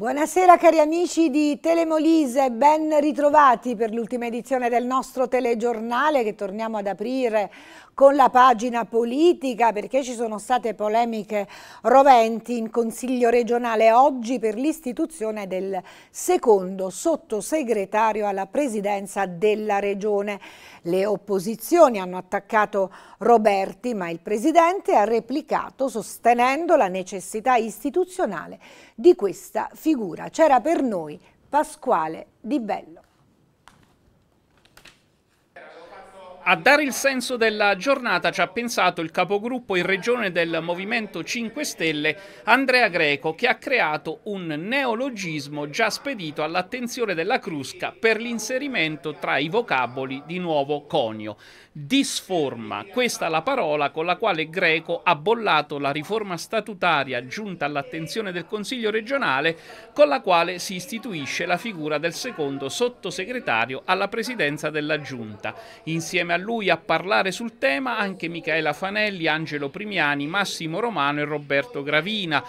Buonasera cari amici di Telemolise, ben ritrovati per l'ultima edizione del nostro telegiornale che torniamo ad aprire con la pagina politica perché ci sono state polemiche roventi in Consiglio regionale oggi per l'istituzione del secondo sottosegretario alla presidenza della regione. Le opposizioni hanno attaccato Roberti ma il presidente ha replicato sostenendo la necessità istituzionale di questa figura. C'era per noi Pasquale Di Bello. A dare il senso della giornata ci ha pensato il capogruppo in regione del Movimento 5 Stelle Andrea Greco che ha creato un neologismo già spedito all'attenzione della Crusca per l'inserimento tra i vocaboli di nuovo conio. Disforma, questa è la parola con la quale Greco ha bollato la riforma statutaria giunta all'attenzione del Consiglio regionale con la quale si istituisce la figura del secondo sottosegretario alla presidenza della Giunta. Insieme Insieme a lui a parlare sul tema anche Michaela Fanelli, Angelo Primiani, Massimo Romano e Roberto Gravina,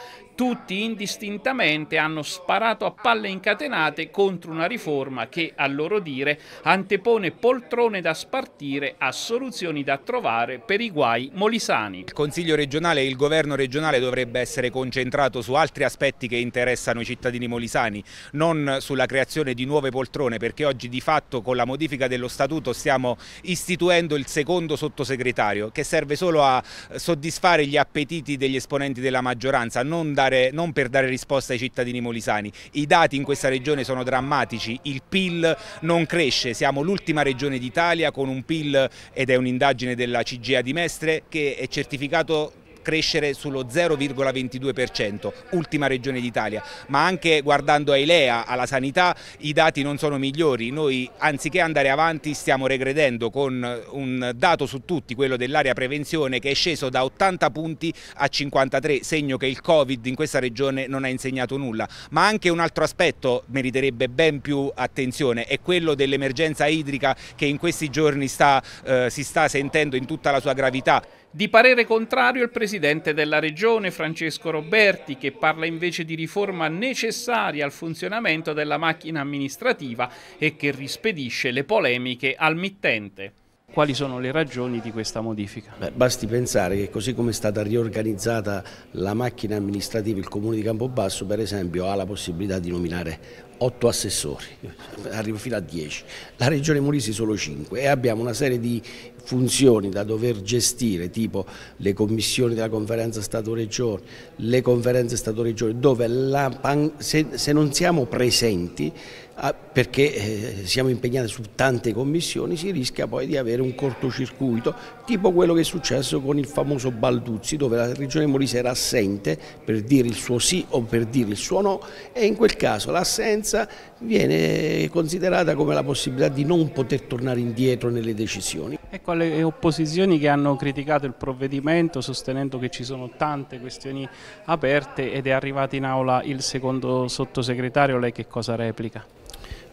tutti indistintamente hanno sparato a palle incatenate contro una riforma che, a loro dire, antepone poltrone da spartire a soluzioni da trovare per i guai molisani. Il Consiglio regionale e il governo regionale dovrebbe essere concentrato su altri aspetti che interessano i cittadini molisani, non sulla creazione di nuove poltrone, perché oggi di fatto con la modifica dello statuto stiamo istituendo il secondo sottosegretario, che serve solo a soddisfare gli appetiti degli esponenti della maggioranza, non dare dare, non per dare risposta ai cittadini molisani. I dati in questa regione sono drammatici, il PIL non cresce, siamo l'ultima regione d'Italia con un PIL, ed è un'indagine della CGA di Mestre, che è certificato crescere sullo 0,22%, ultima regione d'Italia, ma anche guardando ai LEA, alla sanità, i dati non sono migliori, noi anziché andare avanti stiamo regredendo con eh, un dato su tutti, quello dell'area prevenzione che è sceso da 80 punti a 53, segno che il Covid in questa regione non ha insegnato nulla, ma anche un altro aspetto meriterebbe ben più attenzione, è quello dell'emergenza idrica che in questi giorni sta, eh, si sta sentendo in tutta la sua gravità. Di parere contrario il presidente della regione Francesco Roberti che parla invece di riforma necessaria al funzionamento della macchina amministrativa e che rispedisce le polemiche al mittente. Quali sono le ragioni di questa modifica? Beh, basti pensare che così come è stata riorganizzata la macchina amministrativa, il Comune di Campobasso per esempio ha la possibilità di nominare 8 assessori, arrivo fino a 10, la regione Molise solo 5 e abbiamo una serie di funzioni da dover gestire tipo le commissioni della conferenza Stato-Regione, le conferenze Stato-Regione dove la, se, se, non siamo presenti ah, perché eh, siamo impegnati su tante commissioni si rischia poi di avere un cortocircuito tipo quello che è successo con il famoso Balduzzi dove la regione Molise era assente per dire il suo sì o per dire il suo no e in quel caso l'assenza certezza viene considerata come la possibilità di non poter tornare indietro nelle decisioni. Ecco, alle opposizioni che hanno criticato il provvedimento sostenendo che ci sono tante questioni aperte ed è arrivato in aula il secondo sottosegretario, lei che cosa replica?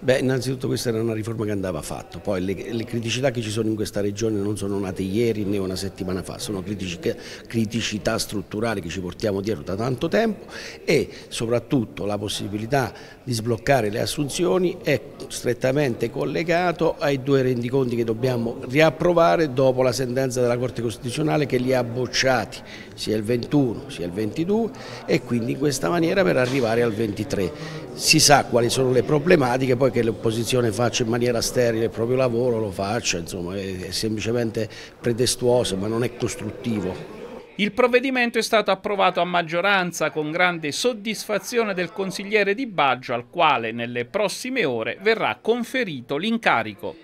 Beh, innanzitutto questa era una riforma che andava fatta, poi le, le, criticità che ci sono in questa regione non sono nate ieri né una settimana fa, sono criticità, criticità strutturali che ci portiamo dietro da tanto tempo e soprattutto la possibilità di sbloccare le assunzioni è strettamente collegato ai due rendiconti che dobbiamo riapprovare dopo la sentenza della Corte Costituzionale che li ha bocciati sia il 21 sia il 22 e quindi in questa maniera per arrivare al 23. Si sa quali sono le problematiche, poi che l'opposizione faccia in maniera sterile il proprio lavoro, lo faccia, insomma è semplicemente pretestuoso ma non è costruttivo. Il provvedimento è stato approvato a maggioranza con grande soddisfazione del consigliere Di Baggio al quale nelle prossime ore verrà conferito l'incarico.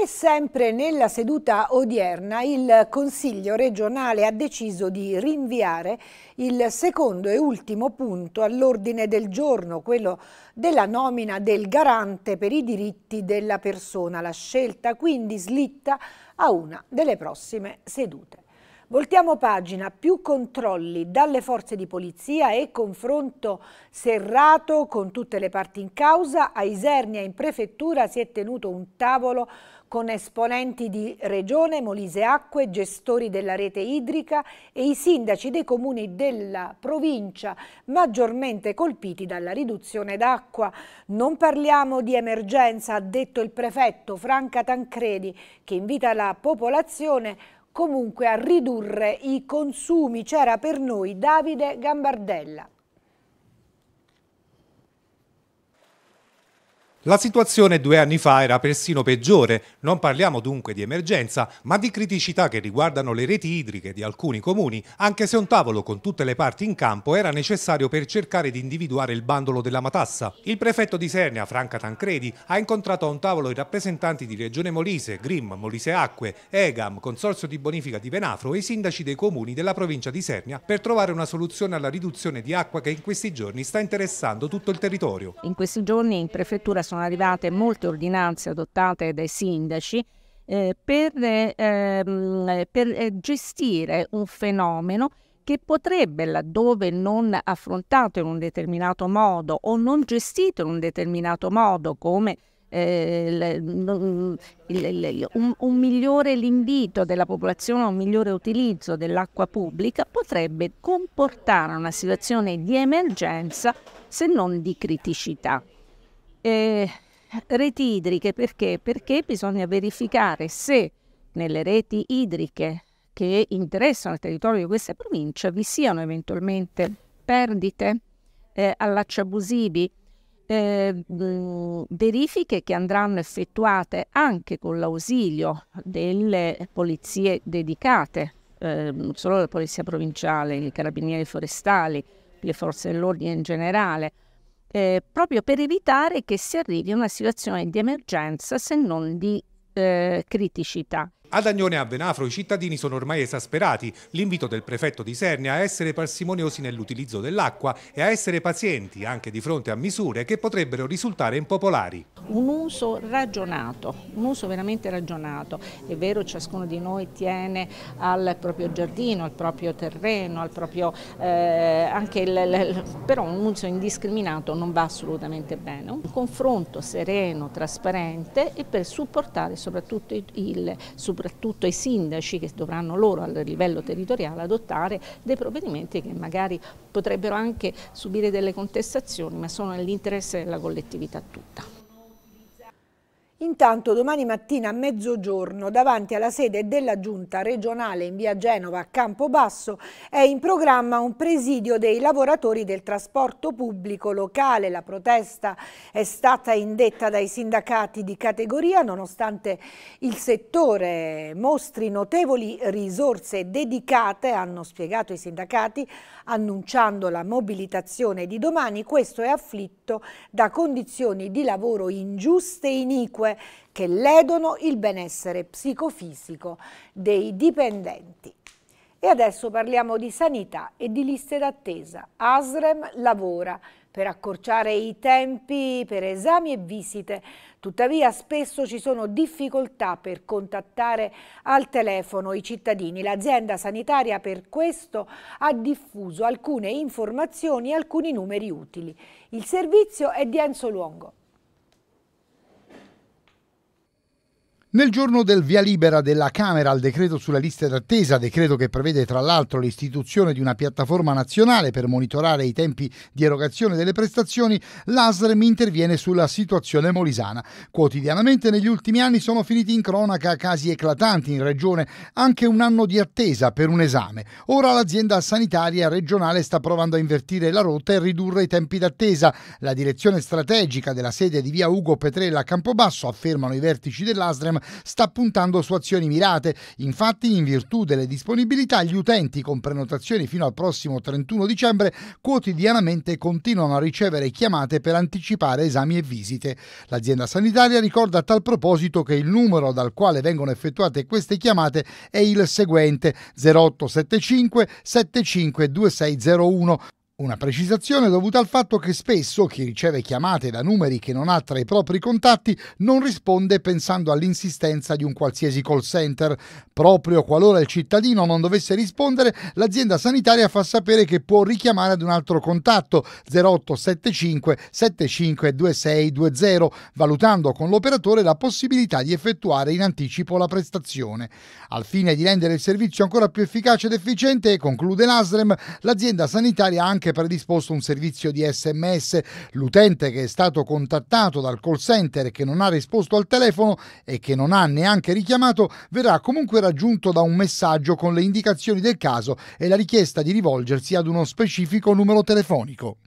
E sempre nella seduta odierna il Consiglio regionale ha deciso di rinviare il secondo e ultimo punto all'ordine del giorno, quello della nomina del garante per i diritti della persona. La scelta quindi slitta a una delle prossime sedute. Voltiamo pagina, più controlli dalle forze di polizia e confronto serrato con tutte le parti in causa. A Isernia in prefettura si è tenuto un tavolo con esponenti di Regione, Molise Acque, gestori della rete idrica e i sindaci dei comuni della provincia maggiormente colpiti dalla riduzione d'acqua. Non parliamo di emergenza, ha detto il prefetto Franca Tancredi, che invita la popolazione comunque a ridurre i consumi. C'era per noi Davide Gambardella. La situazione due anni fa era persino peggiore, non parliamo dunque di emergenza, ma di criticità che riguardano le reti idriche di alcuni comuni, anche se un tavolo con tutte le parti in campo era necessario per cercare di individuare il bandolo della matassa. Il prefetto di Sernia, Franca Tancredi, ha incontrato a un tavolo i rappresentanti di Regione Molise, Grim, Molise Acque, EGAM, Consorzio di Bonifica di Venafro e i sindaci dei comuni della provincia di Sernia per trovare una soluzione alla riduzione di acqua che in questi giorni sta interessando tutto il territorio. In questi giorni in prefettura sono sono arrivate molte ordinanze adottate dai sindaci eh, per, ehm, per eh, gestire un fenomeno che potrebbe, laddove non affrontato in un determinato modo o non gestito in un determinato modo, come eh, un, un, migliore l'invito della popolazione a un migliore utilizzo dell'acqua pubblica, potrebbe comportare una situazione di emergenza se non di criticità eh, reti idriche perché? Perché bisogna verificare se nelle reti idriche che interessano il territorio di questa provincia vi siano eventualmente perdite, eh, allacci abusivi, eh, verifiche che andranno effettuate anche con l'ausilio delle polizie dedicate, eh, non solo la polizia provinciale, i carabinieri forestali, le forze dell'ordine in generale, eh, proprio per evitare che si arrivi a una situazione di emergenza se non di eh, criticità. Ad Agnone a Venafro i cittadini sono ormai esasperati. L'invito del prefetto di Sernia a essere parsimoniosi nell'utilizzo dell'acqua e a essere pazienti anche di fronte a misure che potrebbero risultare impopolari. Un uso ragionato, un uso veramente ragionato. È vero ciascuno di noi tiene al proprio giardino, al proprio terreno, al proprio, eh, il, però un uso indiscriminato non va assolutamente bene. Un confronto sereno, trasparente e per supportare soprattutto il supporto soprattutto ai sindaci che dovranno loro a livello territoriale adottare dei provvedimenti che magari potrebbero anche subire delle contestazioni ma sono nell'interesse della collettività tutta. Intanto domani mattina a mezzogiorno davanti alla sede della giunta regionale in via Genova a Campobasso è in programma un presidio dei lavoratori del trasporto pubblico locale. La protesta è stata indetta dai sindacati di categoria nonostante il settore mostri notevoli risorse dedicate, hanno spiegato i sindacati, annunciando la mobilitazione di domani. Questo è afflitto da condizioni di lavoro ingiuste e inique comunque che ledono il benessere psicofisico dei dipendenti. E adesso parliamo di sanità e di liste d'attesa. ASREM lavora per accorciare i tempi per esami e visite, tuttavia spesso ci sono difficoltà per contattare al telefono i cittadini. L'azienda sanitaria per questo ha diffuso alcune informazioni e alcuni numeri utili. Il servizio è di Enzo Luongo. Nel giorno del via libera della Camera al decreto sulla lista d'attesa, decreto che prevede tra l'altro l'istituzione di una piattaforma nazionale per monitorare i tempi di erogazione delle prestazioni, l'ASREM interviene sulla situazione molisana. Quotidianamente negli ultimi anni sono finiti in cronaca casi eclatanti in regione, anche un anno di attesa per un esame. Ora l'azienda sanitaria regionale sta provando a invertire la rotta e ridurre i tempi d'attesa. La direzione strategica della sede di via Ugo Petrella a Campobasso, affermano i vertici dell'ASREM, sta puntando su azioni mirate. Infatti, in virtù delle disponibilità, gli utenti con prenotazioni fino al prossimo 31 dicembre quotidianamente continuano a ricevere chiamate per anticipare esami e visite. L'azienda sanitaria ricorda a tal proposito che il numero dal quale vengono effettuate queste chiamate è il seguente 0875 752601 una precisazione dovuta al fatto che spesso chi riceve chiamate da numeri che non ha tra i propri contatti non risponde pensando all'insistenza di un qualsiasi call center. Proprio qualora il cittadino non dovesse rispondere, l'azienda sanitaria fa sapere che può richiamare ad un altro contatto 0875 752620, valutando con l'operatore la possibilità di effettuare in anticipo la prestazione. Al fine di rendere il servizio ancora più efficace ed efficiente, conclude l'ASREM, l'azienda sanitaria ha anche anche predisposto un servizio di sms. L'utente che è stato contattato dal call center e che non ha risposto al telefono e che non ha neanche richiamato verrà comunque raggiunto da un messaggio con le indicazioni del caso e la richiesta di rivolgersi ad uno specifico numero telefonico.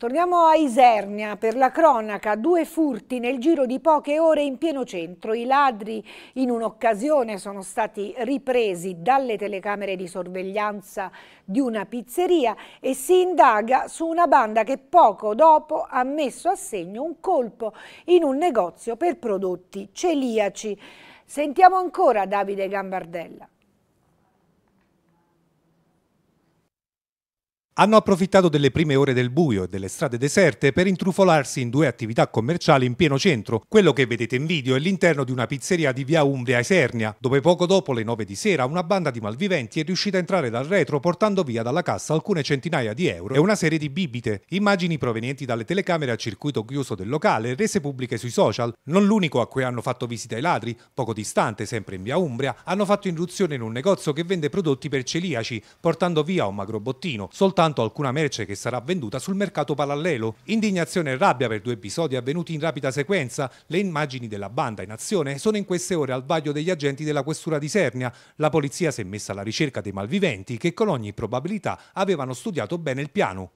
Torniamo a Isernia per la cronaca, due furti nel giro di poche ore in pieno centro. I ladri in un'occasione sono stati ripresi dalle telecamere di sorveglianza di una pizzeria e si indaga su una banda che poco dopo ha messo a segno un colpo in un negozio per prodotti celiaci. Sentiamo ancora Davide Gambardella. hanno approfittato delle prime ore del buio e delle strade deserte per intrufolarsi in due attività commerciali in pieno centro. Quello che vedete in video è l'interno di una pizzeria di via Umbria Esernia, dove poco dopo le 9 di sera una banda di malviventi è riuscita a entrare dal retro portando via dalla cassa alcune centinaia di euro e una serie di bibite, immagini provenienti dalle telecamere a circuito chiuso del locale rese pubbliche sui social. Non l'unico a cui hanno fatto visita i ladri, poco distante, sempre in via Umbria, hanno fatto irruzione in un negozio che vende prodotti per celiaci, portando via un magro bottino. soltanto soltanto alcuna merce che sarà venduta sul mercato parallelo. Indignazione e rabbia per due episodi avvenuti in rapida sequenza. Le immagini della banda in azione sono in queste ore al vaglio degli agenti della questura di Sernia. La polizia si è messa alla ricerca dei malviventi che con ogni probabilità avevano studiato bene il piano.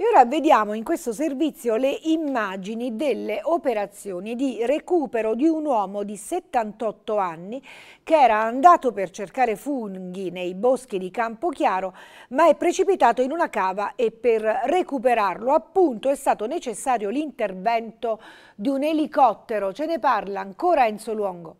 E ora vediamo in questo servizio le immagini delle operazioni di recupero di un uomo di 78 anni che era andato per cercare funghi nei boschi di Campochiaro ma è precipitato in una cava e per recuperarlo appunto è stato necessario l'intervento di un elicottero. Ce ne parla ancora Enzo Luongo.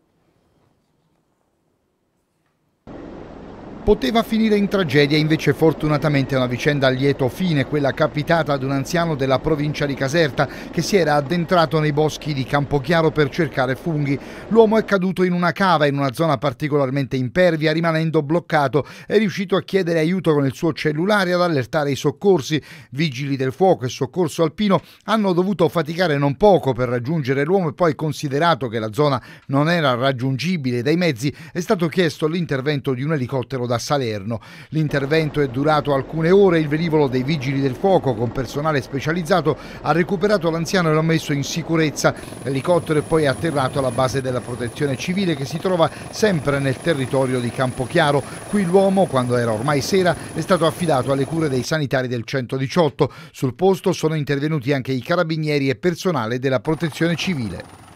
poteva finire in tragedia, invece fortunatamente è una vicenda a lieto fine, quella capitata ad un anziano della provincia di Caserta che si era addentrato nei boschi di Campochiaro per cercare funghi. L'uomo è caduto in una cava, in una zona particolarmente impervia, rimanendo bloccato, è riuscito a chiedere aiuto con il suo cellulare ad allertare i soccorsi. Vigili del fuoco e soccorso alpino hanno dovuto faticare non poco per raggiungere l'uomo e poi considerato che la zona non era raggiungibile dai mezzi è stato chiesto l'intervento di un elicottero da Salerno. L'intervento è durato alcune ore, il velivolo dei vigili del fuoco con personale specializzato ha recuperato l'anziano e l'ha messo in sicurezza. L'elicottero è poi atterrato alla base della protezione civile che si trova sempre nel territorio di Campochiaro. Qui l'uomo, quando era ormai sera, è stato affidato alle cure dei sanitari del 118. Sul posto sono intervenuti anche i carabinieri e personale della protezione civile.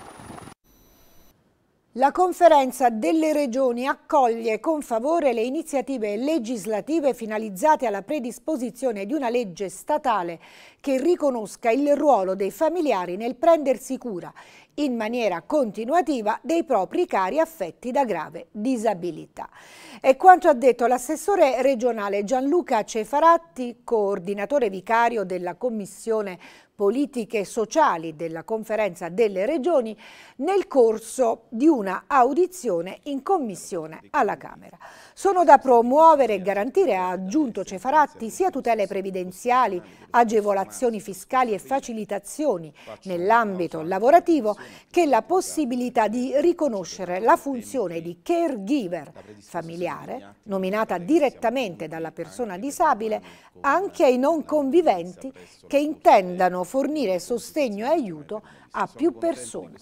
La conferenza delle regioni accoglie con favore le iniziative legislative finalizzate alla predisposizione di una legge statale che riconosca il ruolo dei familiari nel prendersi cura in maniera continuativa dei propri cari affetti da grave disabilità. È quanto ha detto l'assessore regionale Gianluca Cefaratti, coordinatore vicario della Commissione Politiche Sociali della Conferenza delle Regioni, nel corso di una audizione in Commissione alla Camera. Sono da promuovere e garantire, ha aggiunto Cefaratti, sia tutele previdenziali, agevolazioni, agevolazioni fiscali e facilitazioni nell'ambito lavorativo che la possibilità di riconoscere la funzione di caregiver familiare, nominata direttamente dalla persona disabile, anche ai non conviventi che intendano fornire sostegno e aiuto a più persone.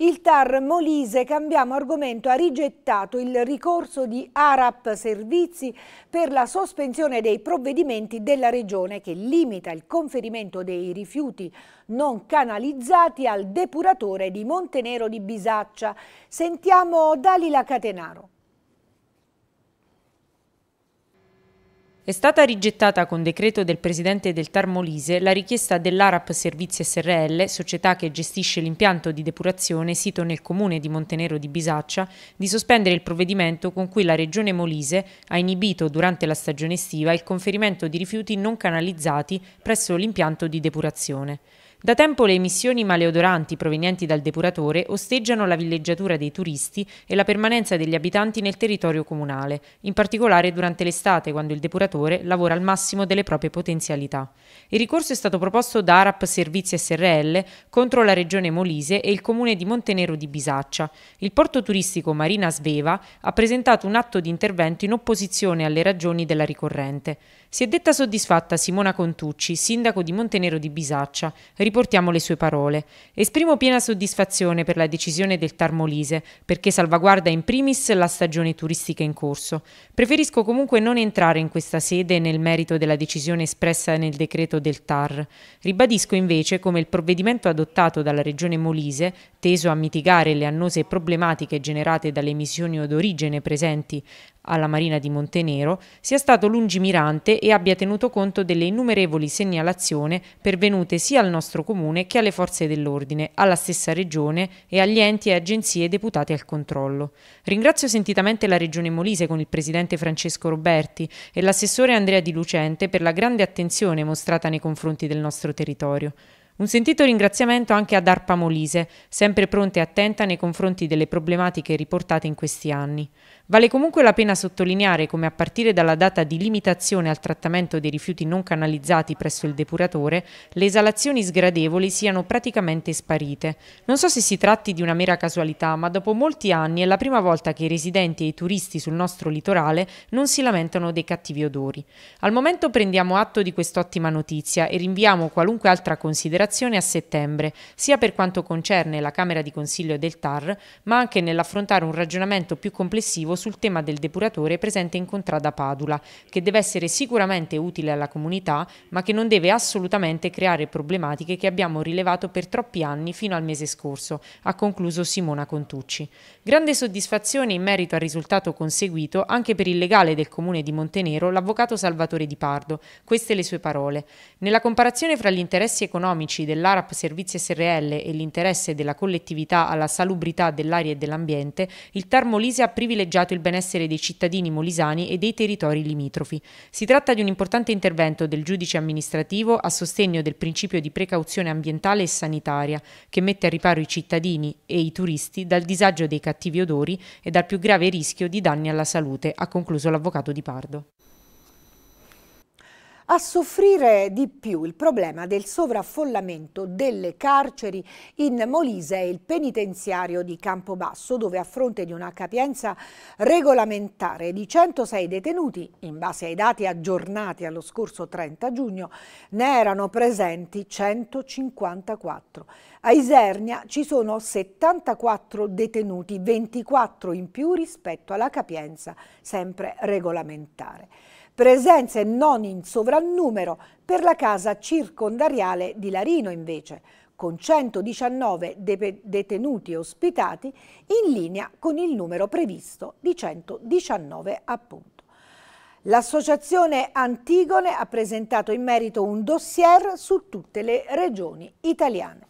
Il TAR Molise, cambiamo argomento, ha rigettato il ricorso di ARAP Servizi per la sospensione dei provvedimenti della Regione che limita il conferimento dei rifiuti non canalizzati al depuratore di Montenero di Bisaccia. Sentiamo Dalila Catenaro. È stata rigettata con decreto del presidente del Tarmolise la richiesta dell'ARAP Servizi SRL, società che gestisce l'impianto di depurazione sito nel comune di Montenero di Bisaccia, di sospendere il provvedimento con cui la regione Molise ha inibito durante la stagione estiva il conferimento di rifiuti non canalizzati presso l'impianto di depurazione. Da tempo le emissioni maleodoranti provenienti dal depuratore osteggiano la villeggiatura dei turisti e la permanenza degli abitanti nel territorio comunale, in particolare durante l'estate quando il depuratore lavora al massimo delle proprie potenzialità. Il ricorso è stato proposto da ARAP Servizi SRL contro la Regione Molise e il Comune di Montenero di Bisaccia. Il porto turistico Marina Sveva ha presentato un atto di intervento in opposizione alle ragioni della ricorrente. Si è detta soddisfatta Simona Contucci, sindaco di Montenero di Bisaccia. Riportiamo le sue parole. Esprimo piena soddisfazione per la decisione del Tarmolise, perché salvaguarda in primis la stagione turistica in corso. Preferisco comunque non entrare in questa sede nel merito della decisione espressa nel decreto del Tar. Ribadisco invece come il provvedimento adottato dalla Regione Molise, teso a mitigare le annose problematiche generate dalle emissioni odorigene presenti alla Marina di Montenero sia stato lungimirante e abbia tenuto conto delle innumerevoli segnalazioni pervenute sia al nostro comune che alle forze dell'ordine, alla stessa regione e agli enti e agenzie deputati al controllo. Ringrazio sentitamente la regione Molise con il presidente Francesco Roberti e l'assessore Andrea Di Lucente per la grande attenzione mostrata nei confronti del nostro territorio. Un sentito ringraziamento anche ad Arpa Molise, sempre pronta e attenta nei confronti delle problematiche riportate in questi anni. Vale comunque la pena sottolineare come a partire dalla data di limitazione al trattamento dei rifiuti non canalizzati presso il depuratore, le esalazioni sgradevoli siano praticamente sparite. Non so se si tratti di una mera casualità, ma dopo molti anni è la prima volta che i residenti e i turisti sul nostro litorale non si lamentano dei cattivi odori. Al momento prendiamo atto di quest'ottima notizia e rinviamo qualunque altra considerazione a settembre, sia per quanto concerne la Camera di Consiglio del TAR, ma anche nell'affrontare un ragionamento più complessivo sul tema del depuratore presente in contrada Padula, che deve essere sicuramente utile alla comunità, ma che non deve assolutamente creare problematiche che abbiamo rilevato per troppi anni fino al mese scorso, ha concluso Simona Contucci. Grande soddisfazione in merito al risultato conseguito anche per il legale del comune di Montenero, l'avvocato Salvatore Di Pardo. Queste le sue parole. Nella comparazione fra gli interessi economici dell'ARAP Servizi SRL e l'interesse della collettività alla salubrità dell'aria e dell'ambiente, il Tarmolise ha privilegiato migliorato il benessere dei cittadini molisani e dei territori limitrofi. Si tratta di un importante intervento del giudice amministrativo a sostegno del principio di precauzione ambientale e sanitaria, che mette a riparo i cittadini e i turisti dal disagio dei cattivi odori e dal più grave rischio di danni alla salute, ha concluso l'avvocato Di Pardo. A soffrire di più il problema del sovraffollamento delle carceri in Molise e il penitenziario di Campobasso, dove a fronte di una capienza regolamentare di 106 detenuti, in base ai dati aggiornati allo scorso 30 giugno, ne erano presenti 154. A Isernia ci sono 74 detenuti, 24 in più rispetto alla capienza sempre regolamentare presenze non in sovrannumero per la casa circondariale di Larino invece, con 119 de detenuti ospitati in linea con il numero previsto di 119 appunto. L'associazione Antigone ha presentato in merito un dossier su tutte le regioni italiane.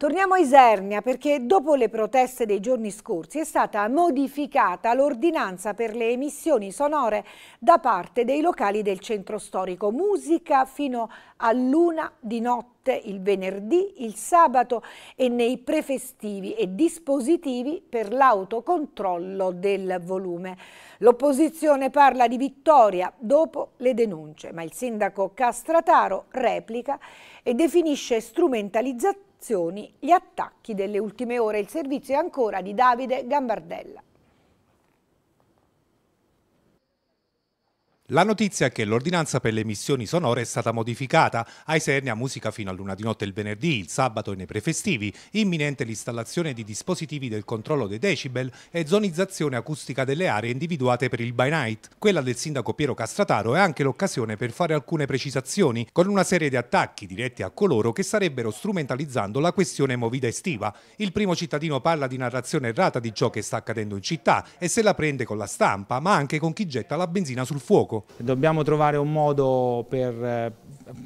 Torniamo a Isernia perché dopo le proteste dei giorni scorsi è stata modificata l'ordinanza per le emissioni sonore da parte dei locali del centro storico. Musica fino a luna di notte il venerdì, il sabato e nei prefestivi e dispositivi per l'autocontrollo del volume. L'opposizione parla di vittoria dopo le denunce, ma il sindaco Castrataro replica e definisce strumentalizzazione azioni, gli attacchi delle ultime ore. Il servizio è ancora di Davide Gambardella. La notizia è che l'ordinanza per le emissioni sonore è stata modificata. Ai Serni a musica fino a luna di notte il venerdì, il sabato e nei prefestivi, imminente l'installazione di dispositivi del controllo dei decibel e zonizzazione acustica delle aree individuate per il by night. Quella del sindaco Piero Castrataro è anche l'occasione per fare alcune precisazioni, con una serie di attacchi diretti a coloro che starebbero strumentalizzando la questione movida estiva. Il primo cittadino parla di narrazione errata di ciò che sta accadendo in città e se la prende con la stampa, ma anche con chi getta la benzina sul fuoco. Dobbiamo trovare un modo per, eh,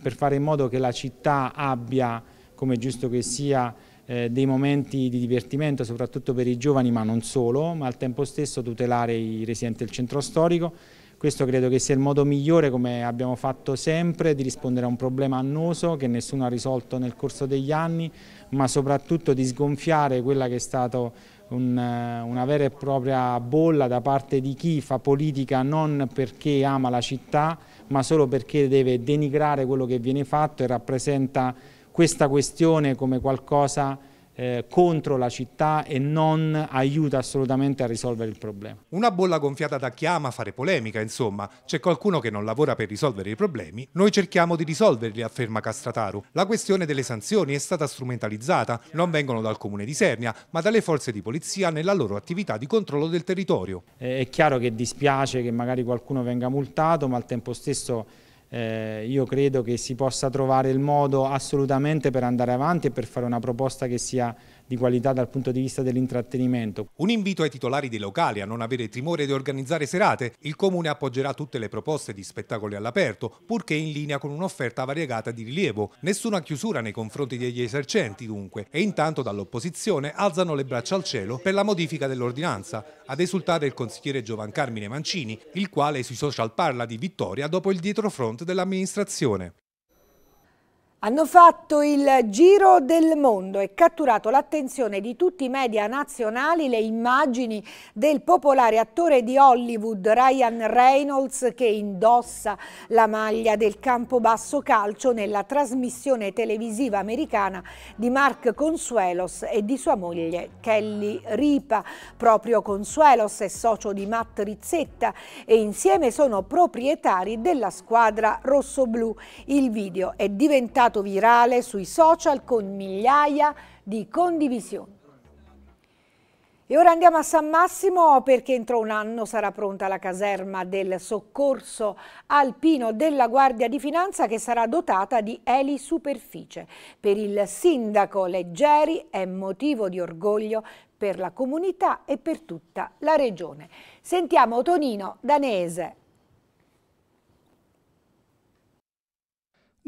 per fare in modo che la città abbia, come è giusto che sia, eh, dei momenti di divertimento soprattutto per i giovani ma non solo, ma al tempo stesso tutelare i residenti del centro storico. Questo credo che sia il modo migliore, come abbiamo fatto sempre, di rispondere a un problema annoso che nessuno ha risolto nel corso degli anni, ma soprattutto di sgonfiare quella che è stata un, eh, una vera e propria bolla da parte di chi fa politica non perché ama la città ma solo perché deve denigrare quello che viene fatto e rappresenta questa questione come qualcosa eh, contro la città e non aiuta assolutamente a risolvere il problema. Una bolla gonfiata da chi ama fare polemica, insomma, c'è qualcuno che non lavora per risolvere i problemi, noi cerchiamo di risolverli, afferma Castrataru. La questione delle sanzioni è stata strumentalizzata, non vengono dal comune di Sernia, ma dalle forze di polizia nella loro attività di controllo del territorio. Eh, è chiaro che dispiace che magari qualcuno venga multato, ma al tempo stesso eh, io credo che si possa trovare il modo assolutamente per andare avanti e per fare una proposta che sia di qualità dal punto di vista dell'intrattenimento. Un invito ai titolari dei locali a non avere timore di organizzare serate. Il Comune appoggerà tutte le proposte di spettacoli all'aperto, purché in linea con un'offerta variegata di rilievo. Nessuna chiusura nei confronti degli esercenti, dunque, e intanto dall'opposizione alzano le braccia al cielo per la modifica dell'ordinanza. Ad esultare il consigliere Giovan Carmine Mancini, il quale sui social parla di vittoria dopo il dietrofront dell'amministrazione. Hanno fatto il giro del mondo e catturato l'attenzione di tutti i media nazionali le immagini del popolare attore di Hollywood Ryan Reynolds che indossa la maglia del Campobasso Calcio nella trasmissione televisiva americana di Mark Consuelos e di sua moglie Kelly Ripa. Proprio Consuelos è socio di Matt Rizzetta e insieme sono proprietari della squadra rossoblù. Il video è diventato diventato virale sui social con migliaia di condivisioni. E ora andiamo a San Massimo perché entro un anno sarà pronta la caserma del soccorso alpino della Guardia di Finanza che sarà dotata di eli superficie. Per il sindaco Leggeri è motivo di orgoglio per la comunità e per tutta la regione. Sentiamo Tonino Danese.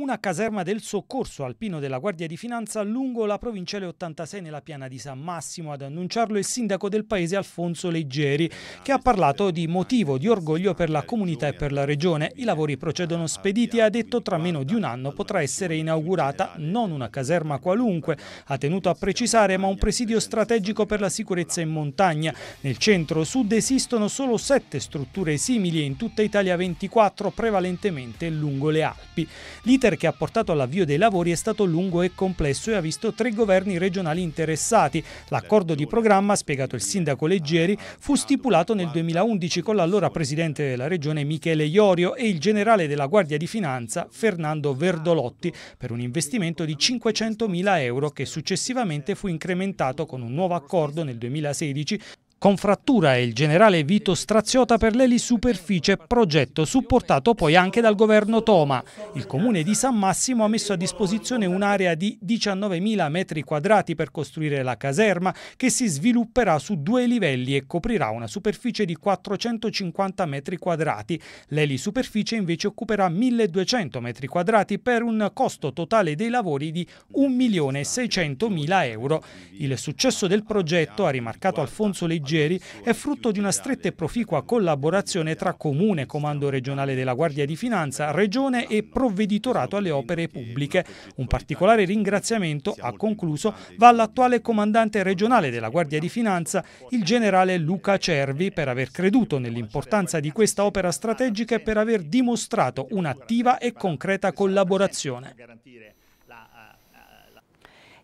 una caserma del soccorso alpino della Guardia di Finanza lungo la provinciale 86 nella piana di San Massimo. Ad annunciarlo il sindaco del paese Alfonso Leggeri, che ha parlato di motivo di orgoglio per la eh, comunità e per la regione. I lavori procedono ah, spediti e ha detto tra meno di un anno potrà essere inaugurata non una caserma qualunque, ha tenuto a precisare, ma un presidio strategico per la sicurezza in montagna. Nel centro-sud esistono solo sette strutture simili e in tutta Italia 24, prevalentemente lungo le Alpi. L'Italia L'iter che ha portato all'avvio dei lavori è stato lungo e complesso e ha visto tre governi regionali interessati. L'accordo di programma, spiegato il sindaco Leggeri, fu stipulato nel 2011 con l'allora presidente della regione Michele Iorio e il generale della Guardia di Finanza Fernando Verdolotti per un investimento di 500 mila euro che successivamente fu incrementato con un nuovo accordo nel 2016 con frattura e il generale Vito Straziota per l'elisuperficie, progetto supportato poi anche dal governo Toma. Il comune di San Massimo ha messo a disposizione un'area di 19.000 metri quadrati per costruire la caserma che si svilupperà su due livelli e coprirà una superficie di 450 metri quadrati. L'elisuperficie invece occuperà 1.200 metri quadrati per un costo totale dei lavori di 1.600.000 euro. Il successo del progetto, ha rimarcato Alfonso Leggero, passeggeri è frutto di una stretta e proficua collaborazione tra Comune, Comando regionale della Guardia di Finanza, Regione e Provveditorato alle opere pubbliche. Un particolare ringraziamento, ha concluso, va all'attuale comandante regionale della Guardia di Finanza, il generale Luca Cervi, per aver creduto nell'importanza di questa opera strategica e per aver dimostrato un'attiva e concreta collaborazione.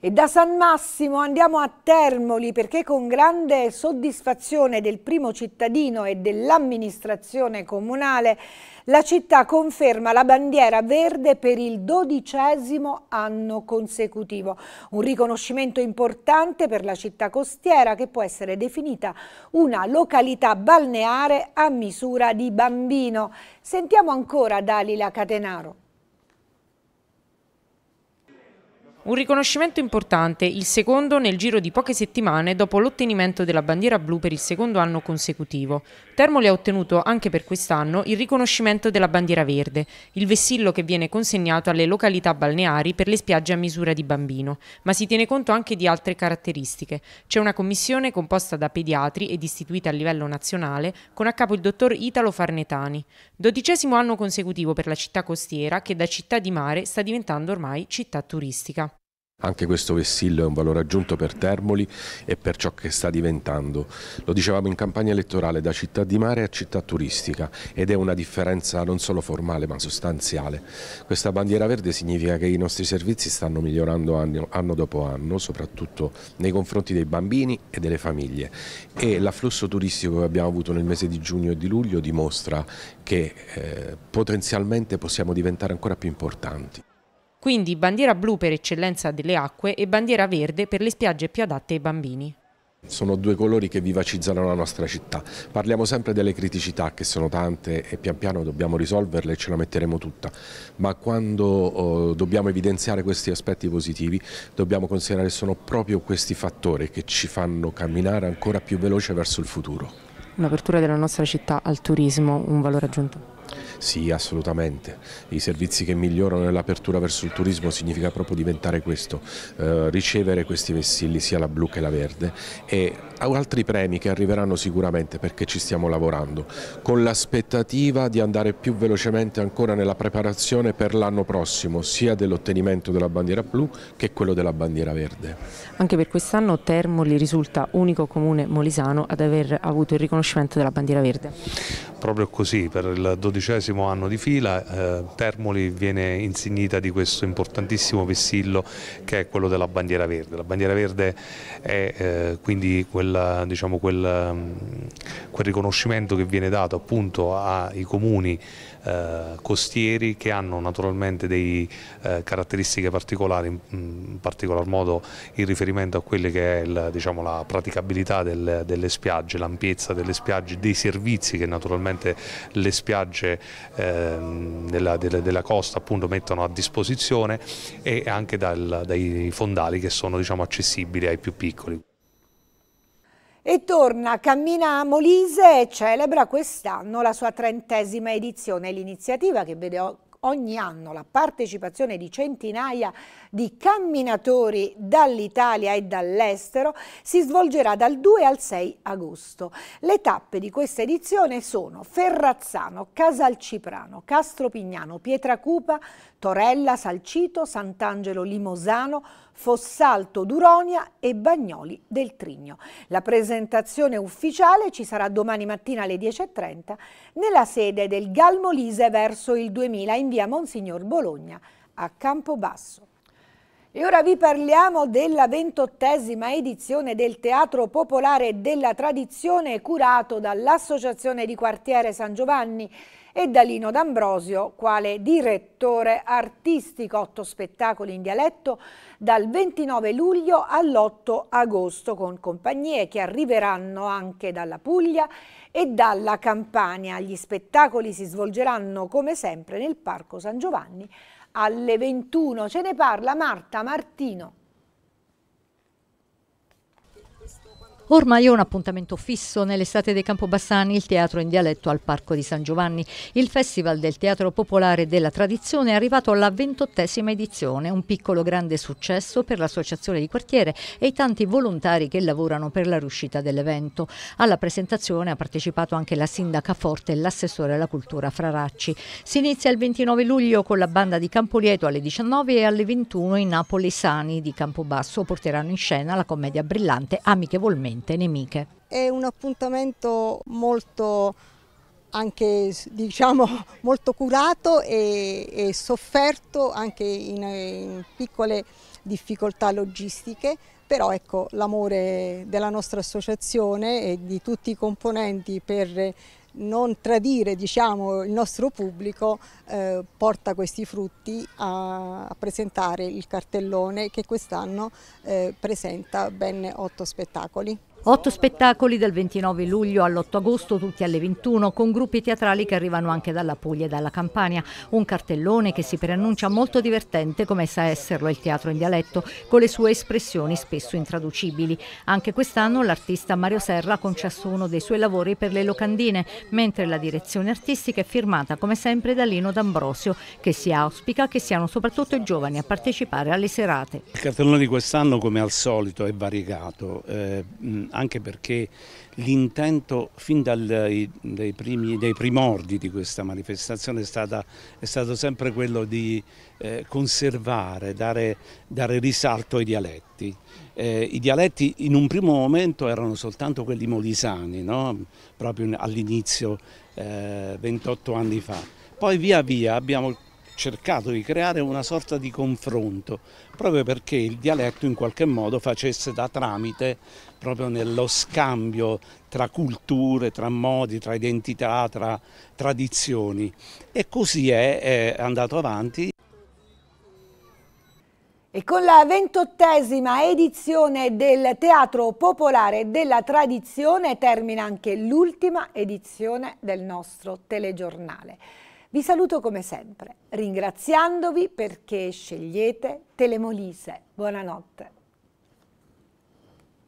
E da San Massimo andiamo a Termoli perché con grande soddisfazione del primo cittadino e dell'amministrazione comunale la città conferma la bandiera verde per il dodicesimo anno consecutivo. Un riconoscimento importante per la città costiera che può essere definita una località balneare a misura di bambino. Sentiamo ancora Dalila Catenaro. Un riconoscimento importante, il secondo nel giro di poche settimane dopo l'ottenimento della bandiera blu per il secondo anno consecutivo. Termoli ha ottenuto anche per quest'anno il riconoscimento della bandiera verde, il vessillo che viene consegnato alle località balneari per le spiagge a misura di bambino, ma si tiene conto anche di altre caratteristiche. C'è una commissione composta da pediatri ed istituita a livello nazionale con a capo il dottor Italo Farnetani. Dodicesimo anno consecutivo per la città costiera che da città di mare sta diventando ormai città turistica. Anche questo vessillo è un valore aggiunto per Termoli e per ciò che sta diventando. Lo dicevamo in campagna elettorale da città di mare a città turistica ed è una differenza non solo formale ma sostanziale. Questa bandiera verde significa che i nostri servizi stanno migliorando anno, anno dopo anno, soprattutto nei confronti dei bambini e delle famiglie e l'afflusso turistico che abbiamo avuto nel mese di giugno e di luglio dimostra che eh, potenzialmente possiamo diventare ancora più importanti quindi bandiera blu per eccellenza delle acque e bandiera verde per le spiagge più adatte ai bambini. Sono due colori che vivacizzano la nostra città. Parliamo sempre delle criticità che sono tante e pian piano dobbiamo risolverle e ce la metteremo tutta, ma quando oh, dobbiamo evidenziare questi aspetti positivi dobbiamo considerare che sono proprio questi fattori che ci fanno camminare ancora più veloce verso il futuro. Un'apertura della nostra città al turismo, un valore aggiunto? Sì, assolutamente. I servizi che migliorano nell'apertura verso il turismo significa proprio diventare questo, eh, ricevere questi vessilli sia la blu che la verde e altri premi che arriveranno sicuramente perché ci stiamo lavorando, con l'aspettativa di andare più velocemente ancora nella preparazione per l'anno prossimo, sia dell'ottenimento della bandiera blu che quello della bandiera verde. Anche per quest'anno Termoli risulta unico comune molisano ad aver avuto il riconoscimento della bandiera verde proprio così, per il dodicesimo anno di fila eh, Termoli viene insignita di questo importantissimo vessillo che è quello della bandiera verde. La bandiera verde è eh, quindi quella, diciamo, quel, mm, quel riconoscimento che viene dato appunto ai comuni eh, costieri che hanno naturalmente delle eh, caratteristiche particolari, in particolar modo in riferimento a quelle che è il, diciamo, la praticabilità del, delle spiagge, l'ampiezza delle spiagge, dei servizi che naturalmente le spiagge eh, della, della, della, costa appunto mettono a disposizione e anche dal, dai fondali che sono diciamo, accessibili ai più piccoli e torna Cammina a Molise e celebra quest'anno la sua trentesima edizione. L'iniziativa che vede ogni anno la partecipazione di centinaia di camminatori dall'Italia e dall'estero si svolgerà dal 2 al 6 agosto. Le tappe di questa edizione sono Ferrazzano, Casalciprano, Castropignano, Pietracupa, Torella, Salcito, Sant'Angelo Limosano, Fossalto d'Uronia e Bagnoli del Trigno. La presentazione ufficiale ci sarà domani mattina alle 10.30 nella sede del Galmolise verso il 2000 in via Monsignor Bologna a Campobasso. E ora vi parliamo della ventottesima edizione del Teatro Popolare della Tradizione curato dall'Associazione di Quartiere San Giovanni e Dalino D'Ambrosio quale direttore artistico, otto spettacoli in dialetto dal 29 luglio all'8 agosto con compagnie che arriveranno anche dalla Puglia e dalla Campania. Gli spettacoli si svolgeranno come sempre nel Parco San Giovanni alle 21. Ce ne parla Marta Martino. Ormai è un appuntamento fisso nell'estate dei Campobassani il teatro in dialetto al Parco di San Giovanni. Il Festival del Teatro Popolare della Tradizione è arrivato alla ventottesima edizione, un piccolo grande successo per l'associazione di quartiere e i tanti volontari che lavorano per la riuscita dell'evento. Alla presentazione ha partecipato anche la sindaca Forte e l'assessore alla cultura Fraracci. Si inizia il 29 luglio con la banda di Campolieto alle 19 e alle 21 i Napoli Sani di Campobasso porteranno in scena la commedia brillante Amichevolmente presumente nemiche. È un appuntamento molto anche diciamo, molto curato e, e sofferto anche in, in, piccole difficoltà logistiche, però ecco l'amore della nostra associazione e di tutti i componenti per non tradire diciamo, il nostro pubblico eh, porta questi frutti a, a, presentare il cartellone che quest'anno eh, presenta ben otto spettacoli. Otto spettacoli dal 29 luglio all'8 agosto, tutti alle 21, con gruppi teatrali che arrivano anche dalla Puglia e dalla Campania. Un cartellone che si preannuncia molto divertente come sa esserlo il teatro in dialetto, con le sue espressioni spesso intraducibili. Anche quest'anno l'artista Mario Serra ha concesso uno dei suoi lavori per le locandine, mentre la direzione artistica è firmata come sempre da Lino D'Ambrosio, che si auspica che siano soprattutto i giovani a partecipare alle serate. Il cartellone di quest'anno, come al solito, è variegato. Eh, anche perché l'intento fin dai, dai, primi, dai, primordi di questa manifestazione è, stata, è stato sempre quello di eh, conservare, dare, dare, risalto ai dialetti. Eh, I dialetti in un primo momento erano soltanto quelli molisani, no? proprio all'inizio, eh, 28 anni fa. Poi via via abbiamo cercato di creare una sorta di confronto, proprio perché il dialetto in qualche modo facesse da tramite proprio nello scambio tra culture, tra modi, tra identità, tra tradizioni. E così è, è andato avanti. E con la ventottesima edizione del Teatro Popolare della Tradizione termina anche l'ultima edizione del nostro telegiornale. Vi saluto come sempre, ringraziandovi perché scegliete Telemolise. Buonanotte.